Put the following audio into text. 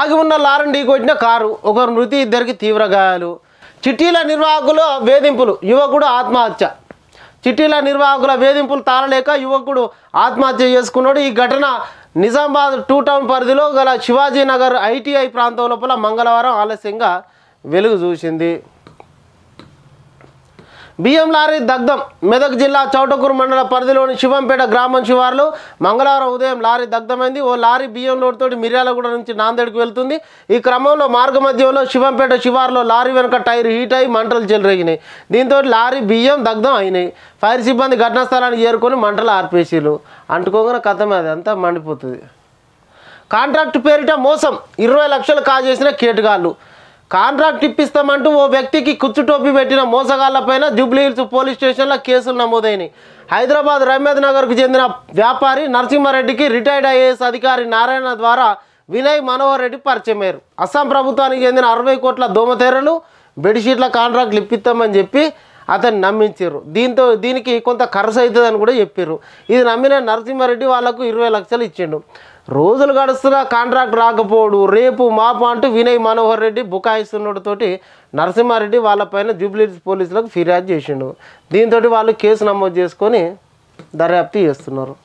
ఆగి ఉన్న Lauren ఢీకొచ్చిన car ఒకరు మృతి ఇద్దరికి తీవ్ర గాయాలు చిట్టీల నిర్వాహకులు వేధింపులు యువకుడు ఆత్మహత్య చిట్టీల నిర్వాహకుల వేధింపులు తాళలేక యువకుడు ఆత్మహత్య చేసుకున్నాడు ఈ ఘటన నిజామాబాద్ టూ టౌన్ పరిధిలో గల శివాజీనగర్ ఐటీఐ ప్రాంతం లోపల మంగళవారం ఆలస్యంగా వెలుగు చూసింది బియ్యం లారీ దగ్ధం మెదక్ జిల్లా చౌటకూరు మండల పరిధిలోని శివంపేట గ్రామం శివార్లో మంగళవారం ఉదయం లారీ దగ్ధమైంది ఓ లారీ బియ్యం లోడ్తోటి మిర్యాలగూడ నుంచి నాందేడ్కు వెళ్తుంది ఈ క్రమంలో మార్గ మధ్యంలో శివంపేట శివార్లో లారీ వెనుక టైర్ హీట్ అయి మంటలు చెలరేగినాయి దీంతో లారీ బియ్యం దగ్ధం అయినాయి ఫైర్ సిబ్బంది ఘటనా స్థలానికి చేరుకొని మంటలు ఆర్పేసీలు అంటుకోగానే కథమే అది అంతా మండిపోతుంది కాంట్రాక్ట్ పేరిట మోసం ఇరవై లక్షలు కాజేసిన కేటుగాళ్ళు కాంట్రాక్ట్ ఇప్పిస్తామంటూ ఓ వ్యక్తికి కుచ్చుటోపి పెట్టిన మోసగాళ్లపైన జూబ్లీహిల్స్ పోలీస్ స్టేషన్లో కేసులు నమోదైనవి హైదరాబాద్ రమేద్ నగర్కు చెందిన వ్యాపారి నరసింహారెడ్డికి రిటైర్డ్ ఐఏఎస్ అధికారి నారాయణ ద్వారా వినయ్ మనోహర్ రెడ్డి పరిచయమయ్యారు అస్సాం ప్రభుత్వానికి చెందిన అరవై కోట్ల దోమతెరలు బెడ్షీట్ల కాంట్రాక్ట్లు ఇప్పిస్తామని చెప్పి అతన్ని నమ్మించారు దీంతో దీనికి కొంత ఖర్చు అవుతుందని కూడా చెప్పారు ఇది నమ్మిన నరసింహారెడ్డి వాళ్ళకు ఇరవై లక్షలు ఇచ్చిండు రోజులు గడుస్తున్నా కాంట్రాక్ట్ రాకపోడు రేపు మాప అంటూ వినయ్ మనోహర్ రెడ్డి బుకాయిస్తున్నోడితోటి నరసింహారెడ్డి వాళ్ళ పైన జూబ్లీస్ పోలీసులకు ఫిర్యాదు చేసిండు దీంతో వాళ్ళు కేసు నమోదు చేసుకొని దర్యాప్తు చేస్తున్నారు